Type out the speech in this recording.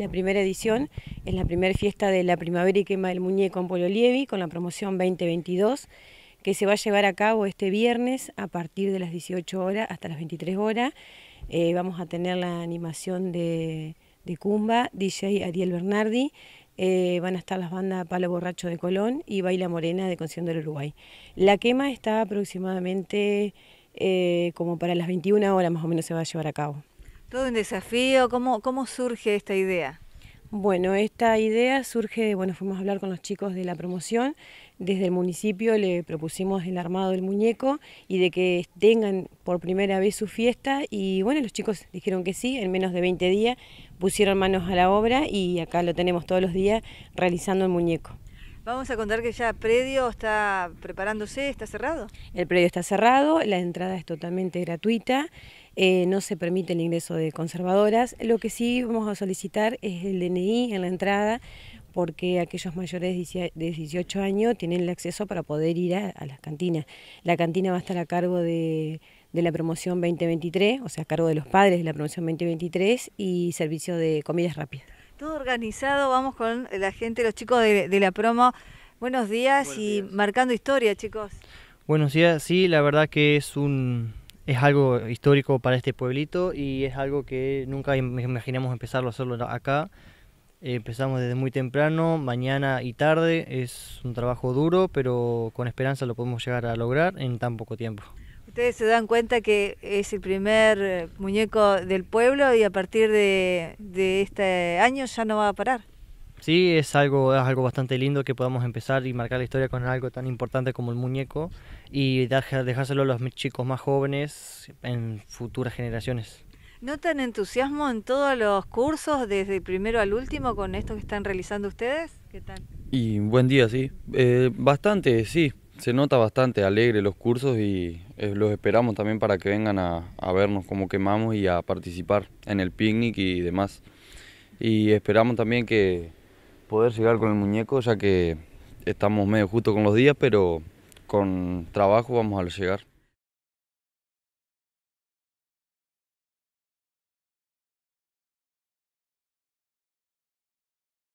La primera edición es la primera fiesta de la primavera y quema del muñeco en Polo con la promoción 2022 que se va a llevar a cabo este viernes a partir de las 18 horas hasta las 23 horas. Eh, vamos a tener la animación de, de Cumba, DJ Ariel Bernardi, eh, van a estar las bandas Palo Borracho de Colón y Baila Morena de Conción del Uruguay. La quema está aproximadamente eh, como para las 21 horas más o menos se va a llevar a cabo. Todo un desafío. ¿Cómo, cómo surge esta idea? Bueno, esta idea surge, bueno, fuimos a hablar con los chicos de la promoción, desde el municipio le propusimos el armado del muñeco y de que tengan por primera vez su fiesta y bueno, los chicos dijeron que sí, en menos de 20 días pusieron manos a la obra y acá lo tenemos todos los días realizando el muñeco. Vamos a contar que ya predio está preparándose, está cerrado. El predio está cerrado, la entrada es totalmente gratuita, eh, no se permite el ingreso de conservadoras. Lo que sí vamos a solicitar es el DNI en la entrada, porque aquellos mayores de 18 años tienen el acceso para poder ir a, las cantinas. La cantina va a estar a cargo de de la promoción 2023, o sea, a cargo de los padres de la promoción 2023 y servicio de comidas rápidas. Todo organizado, vamos con la gente, los chicos de, la promo. Buenos días y marcando historia, chicos. Buenos días, sí, la verdad que es un es algo histórico para este pueblito y es algo que nunca imaginamos empezarlo a hacerlo acá. empezamos desde muy temprano, mañana y tarde. Es un trabajo duro, pero con esperanza lo podemos llegar a lograr en tan poco tiempo. Ustedes se dan cuenta que es el primer eh, muñeco del pueblo y a partir de, este año ya no va a parar. Sí, es algo, es algo bastante lindo que podamos empezar y marcar la historia con algo tan importante como el muñeco y dejárselo a los chicos más jóvenes en futuras generaciones. ¿Notan entusiasmo en todos los cursos, desde el primero al último, con esto que están realizando ustedes? ¿Qué tal? Y buen día, sí. Eh, bastante, sí se nota bastante alegre los cursos y eh, los esperamos también para que vengan a, vernos cómo quemamos y a participar en el picnic y demás. Y esperamos también que poder llegar con el muñeco, ya que estamos medio justo con los días, pero con trabajo vamos a llegar.